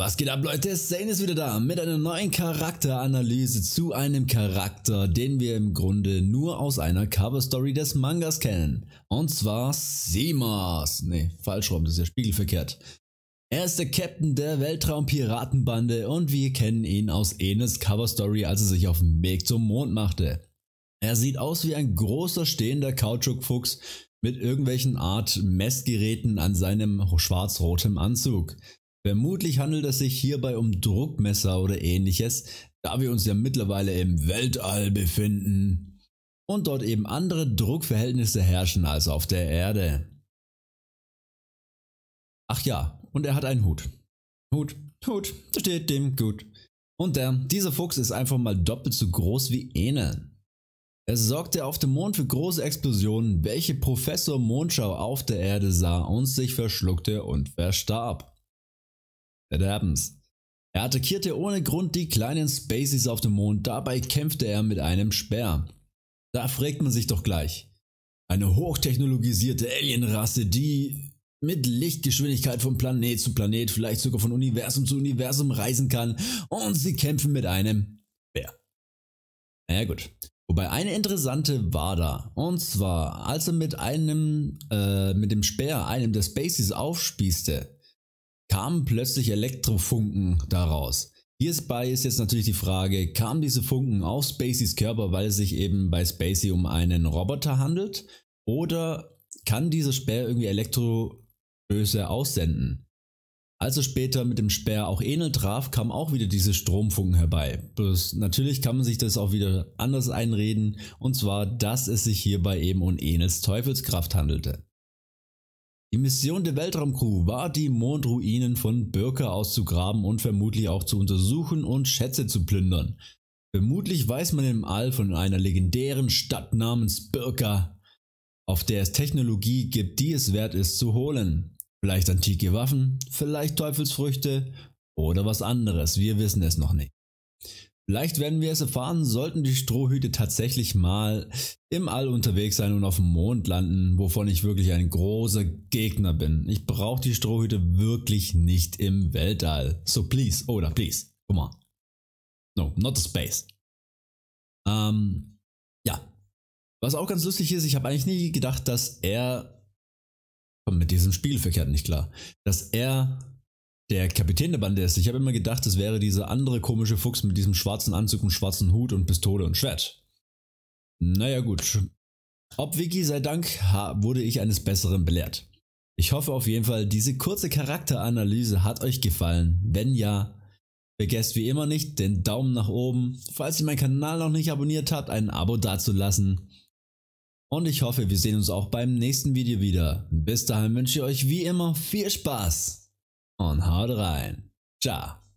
Was geht ab Leute, Zane ist wieder da mit einer neuen Charakteranalyse zu einem Charakter, den wir im Grunde nur aus einer Coverstory des Mangas kennen. Und zwar Seamas. Ne, falsch rum, das ist ja spiegelverkehrt. Er ist der Captain der Weltraumpiratenbande und wir kennen ihn aus Enes Coverstory, als er sich auf den Weg zum Mond machte. Er sieht aus wie ein großer stehender Kautschukfuchs mit irgendwelchen Art Messgeräten an seinem schwarz-rotem Anzug. Vermutlich handelt es sich hierbei um Druckmesser oder ähnliches, da wir uns ja mittlerweile im Weltall befinden und dort eben andere Druckverhältnisse herrschen als auf der Erde. Ach ja, und er hat einen Hut. Hut, Hut, das steht dem gut. Und der, dieser Fuchs ist einfach mal doppelt so groß wie Ene. Er sorgte auf dem Mond für große Explosionen, welche Professor Mondschau auf der Erde sah und sich verschluckte und verstarb. Verderbens. Er attackierte ohne Grund die kleinen Spaces auf dem Mond, dabei kämpfte er mit einem Speer. Da fragt man sich doch gleich. Eine hochtechnologisierte Alienrasse, die mit Lichtgeschwindigkeit von Planet zu Planet, vielleicht sogar von Universum zu Universum reisen kann und sie kämpfen mit einem Bär. Naja gut. Wobei eine interessante war da. Und zwar, als er mit einem, äh, mit dem Speer einem der Spaces aufspießte, kamen plötzlich Elektrofunken daraus. Hierbei ist jetzt natürlich die Frage, kamen diese Funken auf Spaceys Körper, weil es sich eben bei Spacey um einen Roboter handelt? Oder kann dieser Speer irgendwie Elektroböse aussenden? Als er später mit dem Speer auch Enel traf, kam auch wieder diese Stromfunken herbei. Bloß natürlich kann man sich das auch wieder anders einreden, und zwar, dass es sich hierbei eben um Enels Teufelskraft handelte. Die Mission der Weltraumcrew war, die Mondruinen von Birka auszugraben und vermutlich auch zu untersuchen und Schätze zu plündern. Vermutlich weiß man im All von einer legendären Stadt namens Birka, auf der es Technologie gibt, die es wert ist zu holen. Vielleicht antike Waffen, vielleicht Teufelsfrüchte oder was anderes, wir wissen es noch nicht. Vielleicht werden wir es erfahren, sollten die Strohhüte tatsächlich mal im All unterwegs sein und auf dem Mond landen, wovon ich wirklich ein großer Gegner bin. Ich brauche die Strohhüte wirklich nicht im Weltall. So please, oder oh, please, come on. No, not the space. Ähm, ja. Was auch ganz lustig ist, ich habe eigentlich nie gedacht, dass er, komm mit diesem Spiel nicht klar, dass er der Kapitän der Bande ist. Ich habe immer gedacht, es wäre dieser andere komische Fuchs mit diesem schwarzen Anzug und schwarzen Hut und Pistole und Schwert. Naja gut. Ob Vicky sei Dank, wurde ich eines Besseren belehrt. Ich hoffe auf jeden Fall, diese kurze Charakteranalyse hat euch gefallen. Wenn ja, vergesst wie immer nicht den Daumen nach oben, falls ihr meinen Kanal noch nicht abonniert habt, ein Abo dazulassen. Und ich hoffe, wir sehen uns auch beim nächsten Video wieder. Bis dahin wünsche ich euch wie immer viel Spaß und haut rein. Ciao.